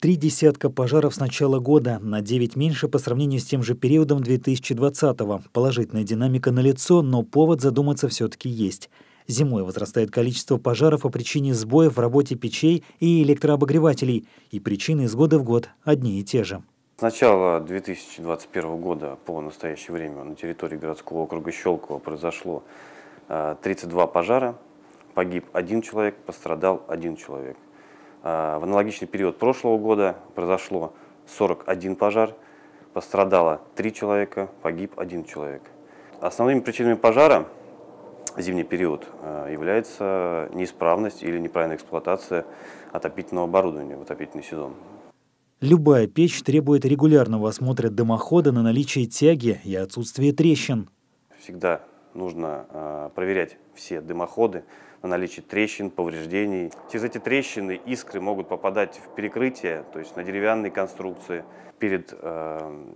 Три десятка пожаров с начала года, на 9 меньше по сравнению с тем же периодом 2020-го. Положительная динамика налицо, но повод задуматься все-таки есть. Зимой возрастает количество пожаров по причине сбоев в работе печей и электрообогревателей, и причины из года в год одни и те же. С начала 2021 года по настоящее время на территории городского округа Щелково произошло 32 э, пожара, погиб один человек, пострадал один человек. А, в аналогичный период прошлого года произошло 41 пожар, пострадало 3 человека, погиб 1 человек. Основными причинами пожара в зимний период а, является неисправность или неправильная эксплуатация отопительного оборудования в отопительный сезон. Любая печь требует регулярного осмотра дымохода на наличие тяги и отсутствие трещин. Всегда нужно а, проверять все дымоходы на наличие трещин, повреждений. Через эти трещины искры могут попадать в перекрытие, то есть на деревянные конструкции. Перед а,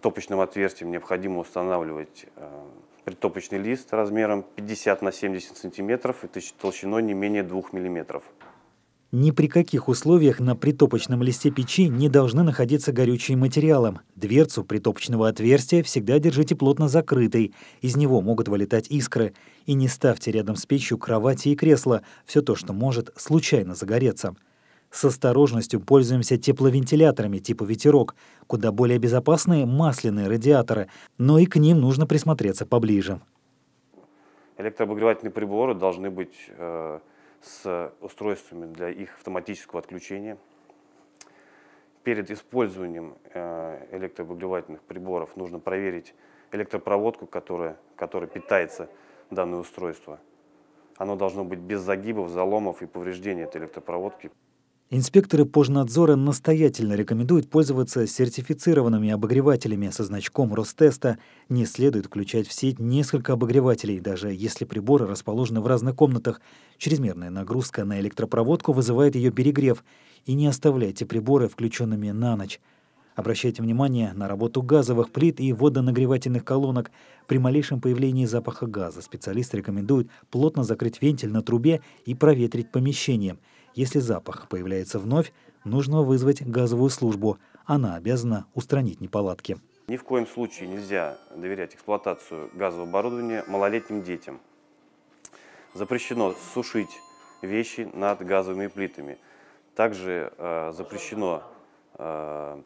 топочным отверстием необходимо устанавливать а, предтопочный лист размером 50 на 70 сантиметров и толщиной не менее 2 миллиметров. Ни при каких условиях на притопочном листе печи не должны находиться горючие материалы. Дверцу притопочного отверстия всегда держите плотно закрытой, из него могут вылетать искры. И не ставьте рядом с печью кровати и кресла, все то, что может случайно загореться. С осторожностью пользуемся тепловентиляторами типа «Ветерок», куда более безопасные масляные радиаторы, но и к ним нужно присмотреться поближе. Электрообогревательные приборы должны быть э с устройствами для их автоматического отключения. Перед использованием э, электровыгревательных приборов нужно проверить электропроводку, которая, которая питается данное устройство. Оно должно быть без загибов, заломов и повреждений этой электропроводки. Инспекторы пожнадзора настоятельно рекомендуют пользоваться сертифицированными обогревателями со значком Ростеста. Не следует включать в сеть несколько обогревателей, даже если приборы расположены в разных комнатах. Чрезмерная нагрузка на электропроводку вызывает ее перегрев. И не оставляйте приборы включенными на ночь. Обращайте внимание на работу газовых плит и водонагревательных колонок. При малейшем появлении запаха газа специалисты рекомендуют плотно закрыть вентиль на трубе и проветрить помещение – если запах появляется вновь, нужно вызвать газовую службу. Она обязана устранить неполадки. Ни в коем случае нельзя доверять эксплуатацию газового оборудования малолетним детям. Запрещено сушить вещи над газовыми плитами. Также э, запрещено э,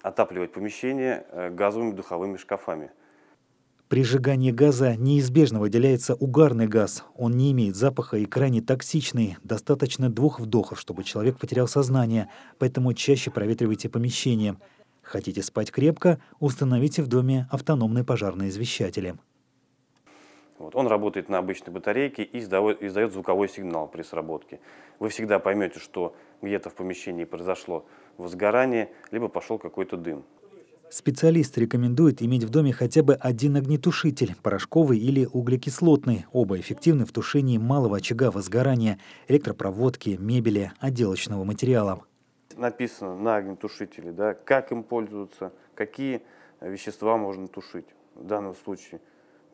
отапливать помещение э, газовыми духовыми шкафами. При сжигании газа неизбежно выделяется угарный газ. Он не имеет запаха и крайне токсичный. Достаточно двух вдохов, чтобы человек потерял сознание, поэтому чаще проветривайте помещение. Хотите спать крепко, установите в доме автономные пожарные извещатели. Вот. Он работает на обычной батарейке и издает, издает звуковой сигнал при сработке. Вы всегда поймете, что где-то в помещении произошло возгорание, либо пошел какой-то дым. Специалист рекомендует иметь в доме хотя бы один огнетушитель, порошковый или углекислотный. Оба эффективны в тушении малого очага возгорания, электропроводки, мебели, отделочного материала. Написано на огнетушителе, да, как им пользоваться, какие вещества можно тушить. В данном случае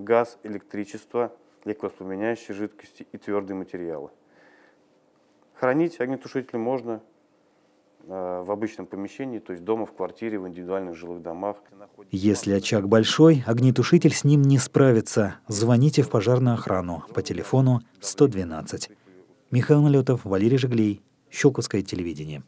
газ, электричество, легковоспламеняющие жидкости и твердые материалы. Хранить огнетушители можно Э, в обычном помещении, то есть дома, в квартире, в индивидуальных жилых домах. Если очаг большой, огнетушитель с ним не справится. Звоните в пожарную охрану по телефону 112. Михаил Налетов, Валерий Жиглей, Щелковское телевидение.